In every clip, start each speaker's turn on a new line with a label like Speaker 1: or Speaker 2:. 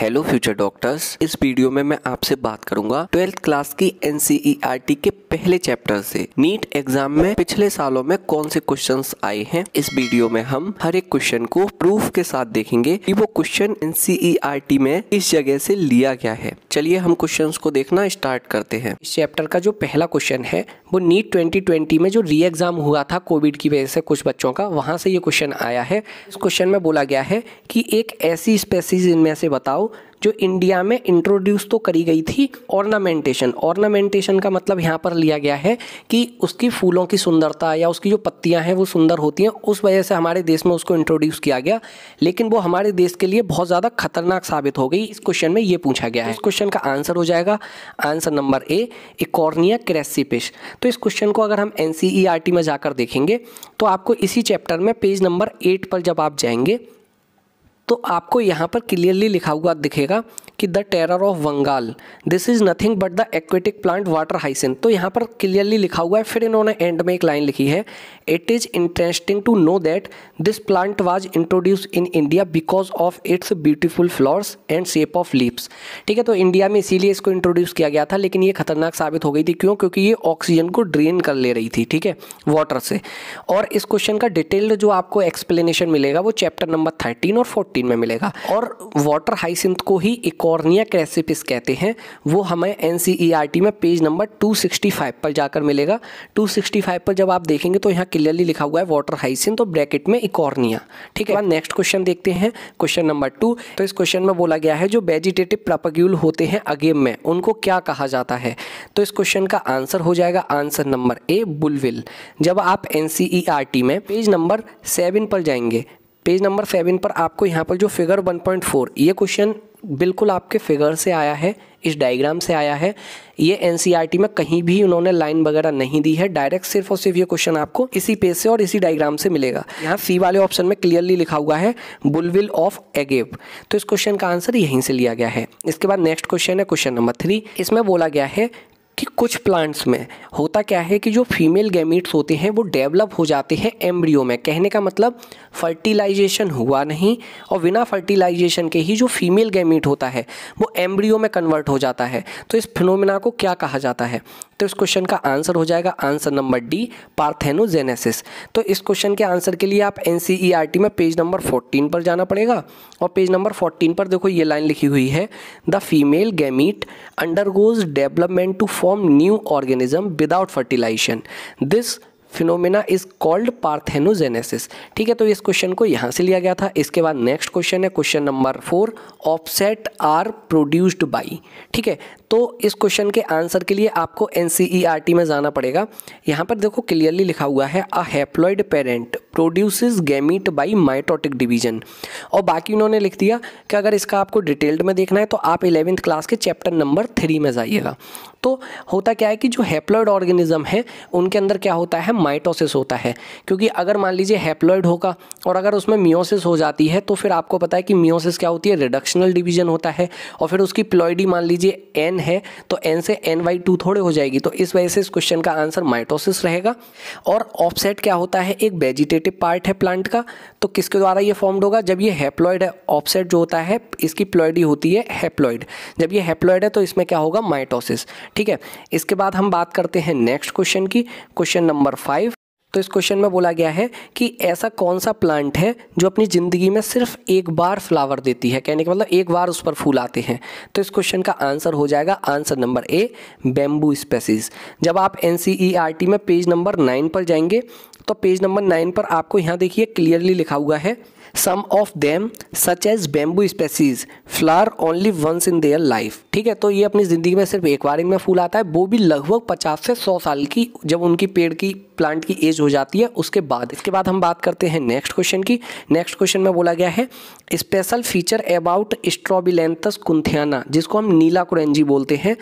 Speaker 1: hello future doctors इस video में मैं आपसे बात करूंगा ट्वेल्थ क्लास की एनसीईआरटी e के पहले चैप्टर से नीट एग्जाम e में पिछले सालों में कौन से क्वेश्चंस आए हैं इस वीडियो में हम हर एक क्वेश्चन को प्रूफ के साथ देखेंगे कि वो क्वेश्चन एनसीईआरटी e में किस जगह से लिया गया है चलिए हम क्वेश्चन को देखना स्टार्ट करते हैं इस चैप्टर का जो पहला क्वेश्चन है वो नीट ट्वेंटी में जो री एग्जाम हुआ था कोविड की वजह से कुछ बच्चों का वहां से ये क्वेश्चन आया है इस क्वेश्चन में बोला गया है कि एक ऐसी स्पेसीज इनमें से बताओ जो इंडिया में इंट्रोड्यूस तो करी गई थी ऑर्नामेंटेशन ऑर्नामेंटेशन का मतलब यहाँ पर लिया गया है कि उसकी फूलों की सुंदरता या उसकी जो पत्तियाँ हैं वो सुंदर होती हैं उस वजह से हमारे देश में उसको इंट्रोड्यूस किया गया लेकिन वो हमारे देश के लिए बहुत ज़्यादा खतरनाक साबित हो गई इस क्वेश्चन में ये पूछा गया है इस क्वेश्चन का आंसर हो जाएगा answer number A Eichhornia crassipes तो इस क्वेश्चन को अगर हम एन e में जाकर देखेंगे तो आपको इसी चैप्टर में पेज नंबर एट पर जब आप जाएंगे तो आपको यहाँ पर क्लियरली लिखा हुआ दिखेगा कि the terror of Bengal this is nothing but the aquatic plant water hyacinth तो यहाँ पर क्लियरली लिखा हुआ है फिर इन्होंने एंड में एक लाइन लिखी है it is interesting to know that this plant was introduce in India because of its beautiful flowers and shape of leaves ठीक है तो इंडिया में इसीलिए इसको इंट्रोड्यूस किया गया था लेकिन ये खतरनाक साबित हो गई थी क्यों क्योंकि ये ऑक्सीजन को ड्रेन कर ले रही थी ठीक है वाटर से और इस क्वेश्चन का डिटेल्ड जो आपको एक्सप्लेनेशन मिलेगा वो चैप्टर नंबर थर्टीन और फोर्टीन प्रोटीन में मिलेगा और वाटर हाइसिंथ को ही इकोर्निया क्रेसिपिस कहते हैं वो हमें एन e में पेज नंबर 265 पर जाकर मिलेगा 265 पर जब आप देखेंगे तो यहाँ क्लियरली लिखा हुआ है वाटर हाइसिंथ तो ब्रैकेट में इकोर्निया ठीक है नेक्स्ट क्वेश्चन देखते हैं क्वेश्चन नंबर टू तो इस क्वेश्चन में बोला गया है जो वेजिटेटिव प्रपग्यूल होते हैं अगेम में उनको क्या कहा जाता है तो इस क्वेश्चन का आंसर हो जाएगा आंसर नंबर ए बुलविल जब आप एन e में पेज नंबर सेवन पर जाएंगे पेज नंबर सेवन पर आपको यहाँ पर जो फिगर 1.4 ये क्वेश्चन बिल्कुल आपके फिगर से आया है इस डायग्राम से आया है ये एन e में कहीं भी उन्होंने लाइन वगैरह नहीं दी है डायरेक्ट सिर्फ और सिर्फ ये क्वेश्चन आपको इसी पेज से और इसी डायग्राम से मिलेगा यहाँ सी वाले ऑप्शन में क्लियरली लिखा हुआ है बुलविल ऑफ एगेव तो इस क्वेश्चन का आंसर यहीं से लिया गया है इसके बाद नेक्स्ट क्वेश्चन है क्वेश्चन नंबर थ्री इसमें बोला गया है कि कुछ प्लांट्स में होता क्या है कि जो फीमेल गैमिट्स होते हैं वो डेवलप हो जाते हैं एम्ब्रियो में कहने का मतलब फर्टिलाइजेशन हुआ नहीं और बिना फर्टिलाइजेशन के ही जो फीमेल गैमिट होता है वो एम्ब्रियो में कन्वर्ट हो जाता है तो इस फिनोमिना को क्या कहा जाता है तो इस क्वेश्चन का आंसर हो जाएगा आंसर नंबर डी पार्थेनोजेनेसिस तो इस क्वेश्चन के आंसर के लिए आप एन e में पेज नंबर फोर्टीन पर जाना पड़ेगा और पेज नंबर फोर्टीन पर देखो ये लाइन लिखी हुई है the female gamete undergoes development to for form new organism without fertilisation this phenomenon is called parthenogenesis ठीक है तो इस क्वेश्चन को यहाँ से लिया गया था इसके बाद नेक्स्ट क्वेश्चन है question number four offset are produced by ठीक है तो इस क्वेश्चन के आंसर के लिए आपको एन e में जाना पड़ेगा यहाँ पर देखो क्लियरली लिखा हुआ है a haploid parent produces gamete by mitotic division और बाकी उन्होंने लिख दिया कि अगर इसका आपको डिटेल्ड में देखना है तो आप इलेवेंथ क्लास के चैप्टर नंबर थ्री में जाइएगा तो होता क्या है कि जो हैप्लॉयड ऑर्गेनिज्म है उनके अंदर क्या होता है माइटोसिस होता है क्योंकि अगर मान लीजिए हैप्लॉयड होगा और अगर उसमें मियोसिस हो जाती है तो फिर आपको पता है कि मियोसिस क्या होती है रिडक्शनल डिवीजन होता है और फिर उसकी प्लॉयडी मान लीजिए एन है तो एन से एन वाई टू थोड़े हो जाएगी तो इस वजह से इस क्वेश्चन का आंसर माइटोसिस रहेगा और ऑफसेट क्या होता है एक वेजिटेटिव पार्ट है प्लांट का तो किसके द्वारा ये फॉर्म्ड होगा जब ये हैप्लॉयड है ऑफसेट जो होता है इसकी प्लॉयडी होती है हैप्लॉयड जब ये हैप्लॉयड है तो इसमें क्या होगा माइटोसिस ठीक है इसके बाद हम बात करते हैं नेक्स्ट क्वेश्चन की क्वेश्चन नंबर फाइव तो इस क्वेश्चन में बोला गया है कि ऐसा कौन सा प्लांट है जो अपनी ज़िंदगी में सिर्फ एक बार फ्लावर देती है कहने का मतलब एक बार उस पर फूल आते हैं तो इस क्वेश्चन का आंसर हो जाएगा answer number A bamboo species जब आप एन e में पेज नंबर नाइन पर जाएंगे तो पेज नंबर नाइन पर आपको यहाँ देखिए क्लियरली लिखा हुआ है some of them such as bamboo species flower only once in their life ठीक है तो ये अपनी ज़िंदगी में सिर्फ एक बार इनमें फूल आता है वो भी लगभग पचास से सौ साल की जब उनकी पेड़ की प्लांट की एज हो जाती है उसके बाद इसके बाद हम बात करते हैं नेक्स्ट क्वेश्चन की नेक्स्ट क्वेश्चन में बोला गया है special feature about Strobilanthes kunthiana जिसको हम नीला कुरेंजी बोलते हैं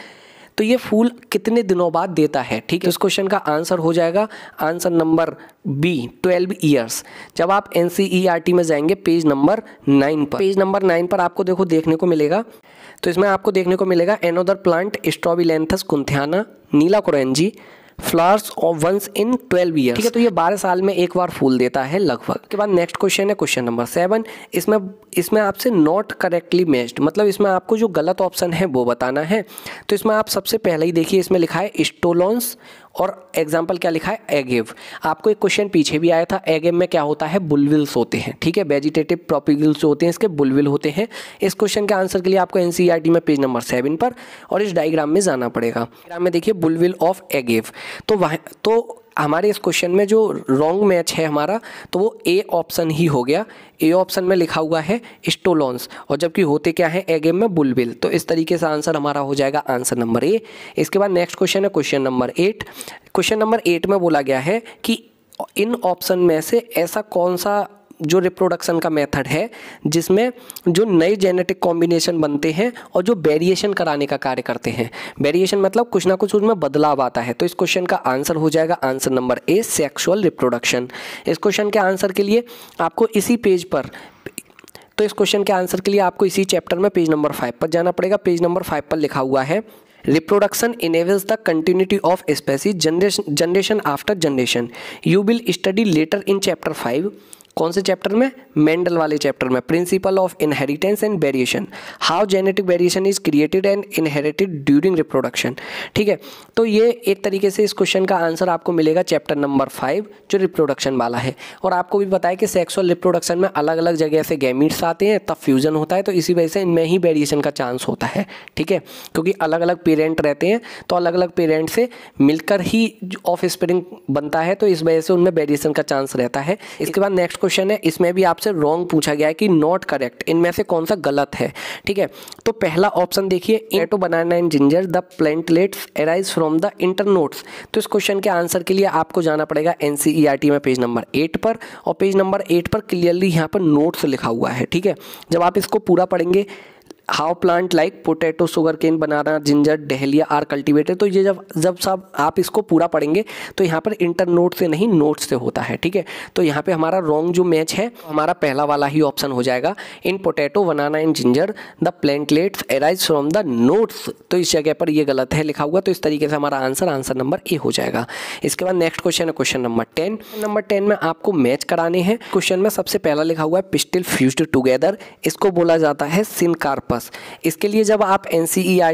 Speaker 1: तो ये फूल कितने दिनों बाद देता है ठीक है इस क्वेश्चन का आंसर हो जाएगा answer number B twelve years जब आप एन e में जाएंगे पेज नंबर नाइन पर पेज नंबर नाइन पर आपको देखो देखने को मिलेगा तो इसमें आपको देखने को मिलेगा another plant Strobilanthes kunthiana Neelakurinji flowers once in twelve year ठीक है तो ये बारह साल में एक बार फूल देता है लगभग के बाद नेक्स्ट क्वेश्चन है क्वेश्चन नंबर सेवन इसमें इसमें आपसे नॉट करेक्टली मेस्ड मतलब इसमें आपको जो गलत ऑप्शन है वो बताना है तो इसमें आप सबसे पहले ही देखिए इसमें लिखा है स्टोलॉन्स और एग्जाम्पल क्या लिखा है एगेव आपको एक क्वेश्चन पीछे भी आया था एगेव में क्या होता है बुलविल्स होते हैं ठीक है वेजिटेटिव प्रोपिगल्स होते हैं इसके बुलविल होते हैं इस क्वेश्चन के आंसर के लिए आपको एन e में पेज नंबर सेवन पर और इस डाइग्राम में जाना पड़ेगा डायग्राम में देखिए बुलविल ऑफ एगेव तो वह तो हमारे इस क्वेश्चन में जो रॉन्ग मैच है हमारा तो वो ए ऑप्शन ही हो गया ए ऑप्शन में लिखा हुआ है स्टोलॉन्स और जबकि होते क्या है एगेम में बुलबिल तो इस तरीके से आंसर हमारा हो जाएगा आंसर नंबर ए इसके बाद नेक्स्ट क्वेश्चन है question number eight question number eight में बोला गया है कि इन ऑप्शन में से ऐसा कौन सा जो रिप्रोडक्शन का मेथड है जिसमें जो नए जेनेटिक कॉम्बिनेशन बनते हैं और जो वेरिएशन कराने का कार्य करते हैं वेरिएशन मतलब कुछ ना कुछ उसमें बदलाव आता है तो इस क्वेश्चन का आंसर हो जाएगा answer number A sexual reproduction इस क्वेश्चन के आंसर के लिए आपको इसी पेज पर तो इस क्वेश्चन के आंसर के लिए आपको इसी चैप्टर में पेज नंबर फाइव पर जाना पड़ेगा पेज नंबर फाइव पर लिखा हुआ है reproduction enables the continuity of species generation generation after generation you will study later in chapter five कौन से चैप्टर में मेंडल वाले चैप्टर में principle of inheritance and variation how genetic variation is created and inherited during reproduction ठीक है तो ये एक तरीके से इस क्वेश्चन का आंसर आपको मिलेगा चैप्टर नंबर फाइव जो रिप्रोडक्शन वाला है और आपको भी बताया कि सेक्सुअल रिप्रोडक्शन में अलग अलग जगह से गैमिट्स आते हैं तब फ्यूजन होता है तो इसी वजह से इनमें ही वेरिएशन का चांस होता है ठीक है क्योंकि अलग अलग पेरेंट रहते हैं तो अलग अलग पेरेंट से मिलकर ही ऑफ स्प्रिंग बनता है तो इस वजह से उनमें वेरिएशन का चांस रहता है इसके बाद नेक्स्ट क्वेश्चन है इसमें भी आपसे रॉन्ग पूछा गया है कि नॉट करेक्ट इनमें से कौन सा गलत है ठीक है तो पहला ऑप्शन देखिए एटो banana in ginger the plantlets arise from the internodes तो इस क्वेश्चन के आंसर के लिए आपको जाना पड़ेगा एन e में पेज नंबर एट पर और पेज नंबर एट पर क्लियरली यहाँ पर नोट्स लिखा हुआ है ठीक है जब आप इसको पूरा पढ़ेंगे how plant like potato sugar cane banana ginger dahlia are cultivated तो ये जब जब सब आप इसको पूरा पढ़ेंगे तो यहाँ पर इंटर नोट से नहीं नोट से होता है ठीक है तो यहाँ पे हमारा रॉन्ग जो मैच है हमारा पहला वाला ही ऑप्शन हो जाएगा in potato banana in ginger the plantlets arise from the nodes तो इस जगह पर यह गलत है लिखा हुआ तो इस तरीके से हमारा आंसर आंसर नंबर ए हो जाएगा इसके बाद नेक्स्ट क्वेश्चन है question number ten number ten में आपको मैच कराने हैं क्वेश्चन में सबसे पहला लिखा हुआ है पिस्टिल फ्यूज टूगेदर इसको बोला जाता है सिनकार्पस सिलेबस इसके लिए जब आप एन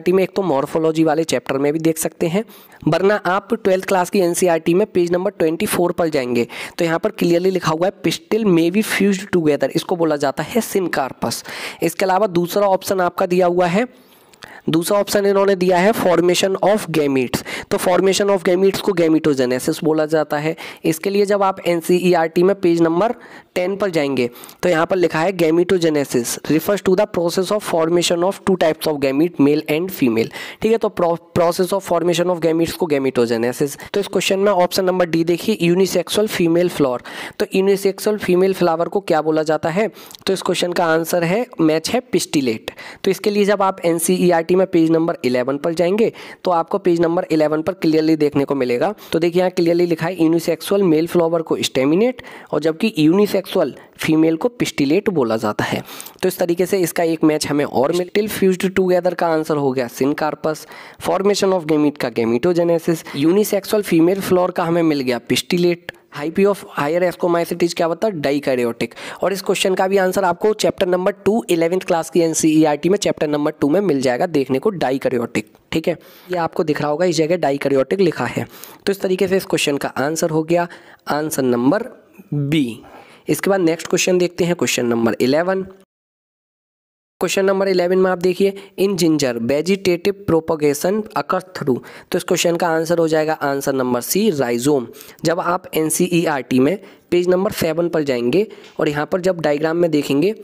Speaker 1: e में एक तो मॉर्फोलॉजी वाले चैप्टर में भी देख सकते हैं वरना आप ट्वेल्थ क्लास की एन e में पेज नंबर ट्वेंटी पर जाएंगे तो यहाँ पर क्लियरली लिखा हुआ है pistil may be fuse together इसको बोला जाता है सिनकार्पस इसके अलावा दूसरा ऑप्शन आपका दिया हुआ है दूसरा ऑप्शन इन्होंने दिया है फॉर्मेशन ऑफ गैमिट्स तो फॉर्मेशन ऑफ गैमिट्स को गैमिटोजेनेसिस बोला जाता है इसके लिए जब आप एन e में पेज नंबर टेन पर जाएंगे तो यहाँ पर लिखा है gametogenesis refers to the process of formation of two types of gamete male and female ठीक है तो process of formation of gametes को गैमिटोजेनेसिस तो इस क्वेश्चन में ऑप्शन नंबर डी देखिए यूनिसेक्सुअल फीमेल फ्लॉर तो यूनिसेक्सुअल फीमेल फ्लावर को क्या बोला जाता है तो इस क्वेश्चन का आंसर है मैच है पिस्टिलेट तो इसके लिए जब आप एनसीईआर प्रॉपर्टी में पेज नंबर इलेवन पर जाएंगे तो आपको पेज नंबर इलेवन पर क्लियरली देखने को मिलेगा तो देखिए यहाँ क्लियरली लिखा है यूनिसेक्सुअल मेल फ्लावर को स्टेमिनेट और जबकि यूनिसेक्सुअल फीमेल को पिस्टिलेट बोला जाता है तो इस तरीके से इसका एक मैच हमें और मिल फ्यूज टूगेदर का आंसर हो गया सिनकार्पस फॉर्मेशन ऑफ गेमिट का गेमिटोजेनेसिस यूनिसेक्सुअल फीमेल फ्लोर का हमें मिल गया pistillate hypha of higher ascomycetes क्या होता है डाई कैरियोटिक और इस क्वेश्चन का भी आंसर आपको chapter number two eleventh class की एनसीईआरटी e में चैप्टर नंबर टू में मिल जाएगा देखने को डाई कैरियोटिक ठीक है ये आपको दिख रहा होगा इस जगह डाई कैरियोटिक लिखा है तो इस तरीके से इस क्वेश्चन का आंसर हो गया आंसर नंबर बी इसके बाद नेक्स्ट क्वेश्चन देखते हैं question number eleven question number eleven में आप देखिए in ginger vegetative propagation occur through तो इस क्वेश्चन का आंसर हो जाएगा आंसर नंबर सी राइजोम जब आप एन e में पेज नंबर सेवन पर जाएंगे और यहाँ पर जब डायग्राम में देखेंगे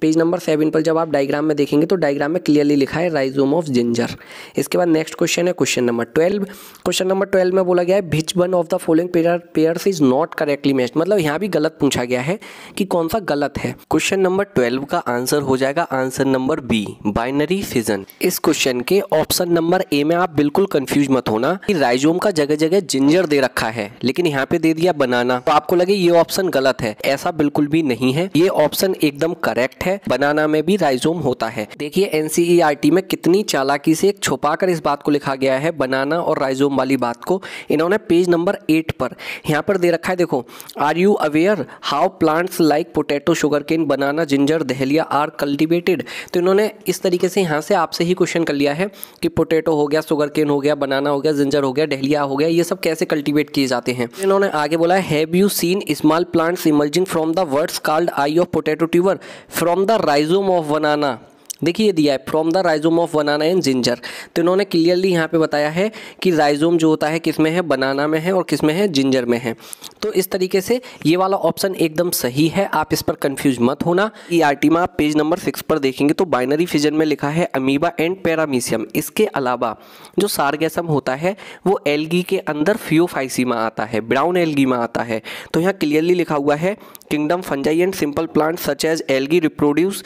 Speaker 1: पेज नंबर सेवन पर जब आप डायग्राम में देखेंगे तो डायग्राम में क्लियरली लिखा है राइजोम ऑफ जिंजर इसके बाद नेक्स्ट क्वेश्चन है question number twelve question number twelve में बोला गया है which one of the following pair is not correctly match मतलब यहाँ भी गलत पूछा गया है कि कौन सा गलत है क्वेश्चन नंबर ट्वेल्व का आंसर हो जाएगा answer number B binary fission इस क्वेश्चन के ऑप्शन नंबर ए में आप बिल्कुल कंफ्यूज मत होना कि राइजोम का जगह जगह जिंजर दे रखा है लेकिन यहाँ पे दे दिया बनाना तो आपको लगे ये ऑप्शन गलत है ऐसा बिल्कुल भी नहीं है ये ऑप्शन एकदम करेक्ट है है बनाना में भी राइजोम होता है देखिए एनसीईआरटी e में कितनी चालाकी से एक छुपा कर इस बात को लिखा गया है बनाना और राइजोम वाली बात को इन्होंने पेज नंबर एट पर यहाँ पर दे रखा है देखो are you aware how plants like potato sugar cane banana ginger dahlia are cultivated तो इन्होंने इस तरीके से यहाँ से आपसे ही क्वेश्चन कर लिया है कि पोटैटो हो गया शुगर केन हो गया बनाना हो गया जिंजर हो गया डहलिया हो गया ये सब कैसे कल्टिवेट किए जाते हैं इन्होंने आगे बोला have you seen small plants emerging from the buds called eye of potato tuber from form the rhizome of banana देखिए ये दिया है from the rhizome of banana and ginger तो इन्होंने क्लियरली यहाँ पे बताया है कि राइजोम जो होता है किस में है बनाना में है और किस में है जिंजर में है तो इस तरीके से ये वाला ऑप्शन एकदम सही है आप इस पर कंफ्यूज मत होना ई आर टी में आप पेज नंबर सिक्स पर देखेंगे तो बाइनरी फिजन में लिखा है अमीबा एंड पैरामीसियम इसके अलावा जो सारगेसम होता है वो एलगी के अंदर में आता है ब्राउन एलगी में आता है तो यहाँ क्लियरली लिखा हुआ है kingdom fungi and simple plant such as algae reproduce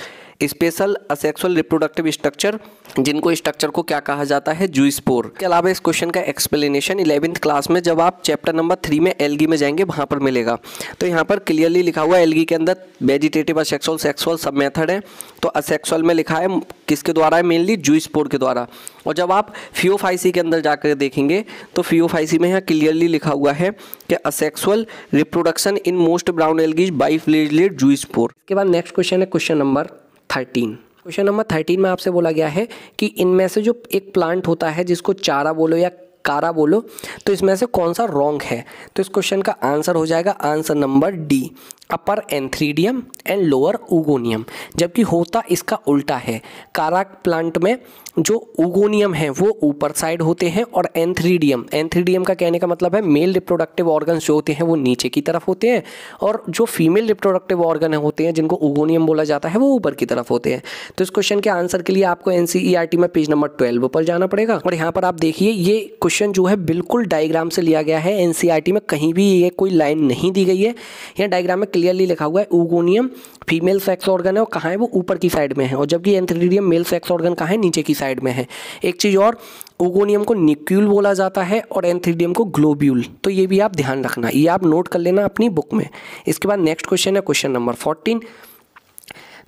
Speaker 1: special asexual reproductive structure जिनको स्ट्रक्चर को क्या कहा जाता है जूस्पोर के अलावा इस क्वेश्चन का एक्सप्लेनेशन इलेवेंथ क्लास में जब आप चैप्टर नंबर थ्री में एलगी में जाएंगे वहाँ पर मिलेगा तो यहाँ पर क्लियरली लिखा हुआ है एलगी के अंदर वेजिटेटिव असेक्सुअल सेक्सुअल सब मेथड है तो असेक्सुअल में लिखा है किसके द्वारा है मेनली जूस्पोर के द्वारा और जब आप फियोफाइसी के अंदर जाकर देखेंगे तो फ्योफाइसी में यहाँ क्लियरली लिखा हुआ है कि asexual reproduction in most brown algae by flagellate zoospore इसके बाद नेक्स्ट क्वेश्चन है question number thirteen question number thirteen में आपसे बोला गया है कि इनमें से जो एक प्लांट होता है जिसको चारा बोलो या कारा बोलो तो इसमें से कौन सा रॉन्ग है तो इस क्वेश्चन का आंसर हो जाएगा answer number D upper antheridium and lower oogonium जबकि होता इसका उल्टा है कारा प्लांट में जो ओगोनियम है वो ऊपर साइड होते हैं और एंथ्रीडियम एंथ्रीडियम का कहने का मतलब है मेल रिप्रोडक्टिव ऑर्गन जो होते हैं वो नीचे की तरफ होते हैं और जो फीमेल रिप्रोडक्टिव ऑर्गन होते हैं जिनको ओगोनियम बोला जाता है वो ऊपर की तरफ होते हैं तो इस क्वेश्चन के आंसर के लिए आपको एनसीईआरटी e में पेज नंबर ट्वेल्व पर जाना पड़ेगा और यहाँ पर आप देखिए ये क्वेश्चन जो है बिल्कुल डायग्राम से लिया गया है एनसीईआरटी e में कहीं भी ये कोई लाइन नहीं दी गई है यहाँ डायग्राम में क्लियरली लिखा हुआ है ओगोनियम फीमेल सेक्स ऑर्गन है और कहाँ है वो ऊपर की साइड में है और जबकि एंथ्रीडियम मेल सेक्स ऑर्गन कहाँ है नीचे की साइड में है एक चीज़ और ओगोनियम को निक्यूल बोला जाता है और एंथ्रीडियम को ग्लोब्यूल तो ये भी आप ध्यान रखना ये आप नोट कर लेना अपनी बुक में इसके बाद नेक्स्ट क्वेश्चन है क्वेश्चन नंबर फोर्टीन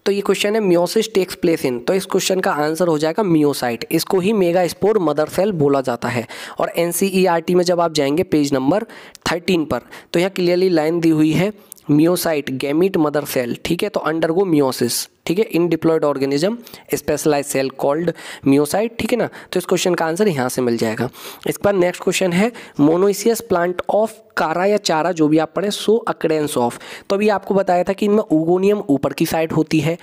Speaker 1: तो ये क्वेश्चन है म्योसिस टेक्स प्लेस इन तो इस क्वेश्चन का आंसर हो जाएगा मियोसाइट इसको ही मेगा स्पोर मदर सेल बोला जाता है और एन में जब आप जाएंगे पेज नंबर थर्टीन पर तो यहाँ क्लियरली लाइन दी हुई है म्योसाइट गैमिट मदर सेल ठीक है तो अंडरगो म्योसिस ठीक है in diploid organism specialise cell called meiocyte ठीक है ना तो इस क्वेश्चन का आंसर यहाँ से मिल जाएगा इसके बाद नेक्स्ट क्वेश्चन है मोनोइसियस प्लांट ऑफ कारा या चारा जो भी आप पढ़ें सो अक्रेंस ऑफ तो अभी आपको बताया था कि इनमें उगोनियम ऊपर की साइड होती है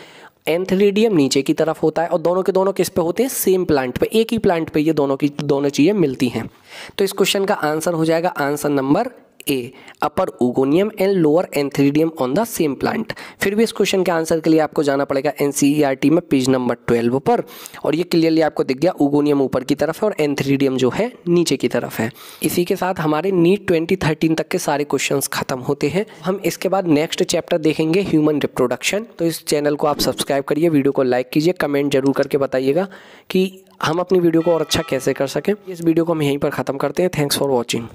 Speaker 1: एंथलीडियम नीचे की तरफ होता है और दोनों के दोनों किस पे होते हैं सेम प्लांट पे एक ही प्लांट पे ये दोनों की दोनों चीज़ें मिलती हैं तो इस क्वेश्चन का आंसर हो जाएगा answer number A upper oogonium and lower antheridium on the same plant फिर भी इस क्वेश्चन के आंसर के लिए आपको जाना पड़ेगा एन e में पेज नंबर ट्वेल्व पर और ये क्लियरली आपको दिख गया उगोनियम ऊपर की तरफ है और एंथ्रीडियम जो है नीचे की तरफ है इसी के साथ हमारे नीट ट्वेंटी थर्टीन तक के सारे क्वेश्चन खत्म होते हैं हम इसके बाद नेक्स्ट चैप्टर देखेंगे ह्यूमन रिप्रोडक्शन तो इस चैनल को आप सब्सक्राइब करिए वीडियो को लाइक कीजिए कमेंट जरूर करके बताइएगा कि हम अपनी वीडियो को और अच्छा कैसे कर सकें इस वीडियो को हम यहीं पर ख़त्म करते हैं थैंक्स फॉर वॉचिंग